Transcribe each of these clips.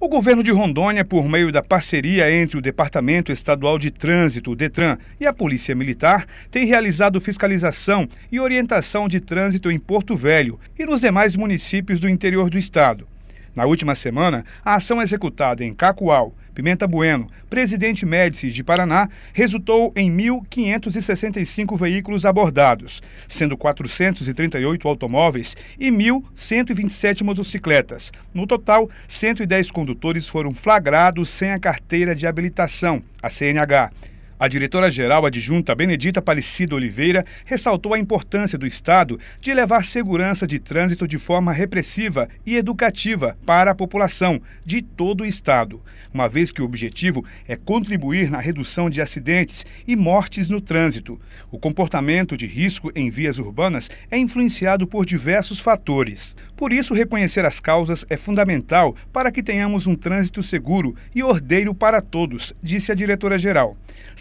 O governo de Rondônia, por meio da parceria entre o Departamento Estadual de Trânsito, DETRAN, e a Polícia Militar, tem realizado fiscalização e orientação de trânsito em Porto Velho e nos demais municípios do interior do estado. Na última semana, a ação executada em Cacoal, Pimenta Bueno, presidente Médici de Paraná, resultou em 1.565 veículos abordados, sendo 438 automóveis e 1.127 motocicletas. No total, 110 condutores foram flagrados sem a carteira de habilitação, a CNH. A diretora-geral adjunta Benedita Aparecida Oliveira ressaltou a importância do Estado de levar segurança de trânsito de forma repressiva e educativa para a população de todo o Estado, uma vez que o objetivo é contribuir na redução de acidentes e mortes no trânsito. O comportamento de risco em vias urbanas é influenciado por diversos fatores. Por isso, reconhecer as causas é fundamental para que tenhamos um trânsito seguro e ordeiro para todos, disse a diretora-geral.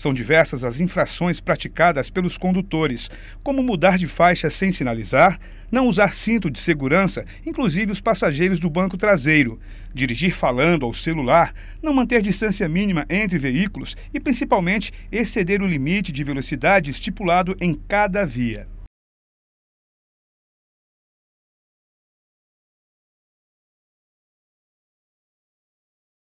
São diversas as infrações praticadas pelos condutores, como mudar de faixa sem sinalizar, não usar cinto de segurança, inclusive os passageiros do banco traseiro, dirigir falando ao celular, não manter distância mínima entre veículos e, principalmente, exceder o limite de velocidade estipulado em cada via.